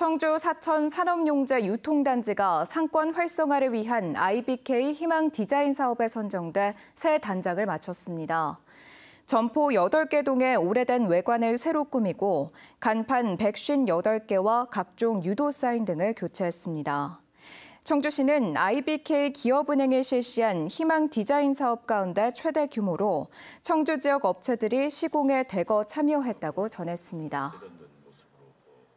청주 사천 산업용재 유통단지가 상권 활성화를 위한 IBK 희망 디자인 사업에 선정돼 새 단장을 마쳤습니다. 점포 8개 동에 오래된 외관을 새로 꾸미고 간판 158개와 각종 유도 사인 등을 교체했습니다. 청주시는 IBK 기업은행이 실시한 희망 디자인 사업 가운데 최대 규모로 청주 지역 업체들이 시공에 대거 참여했다고 전했습니다.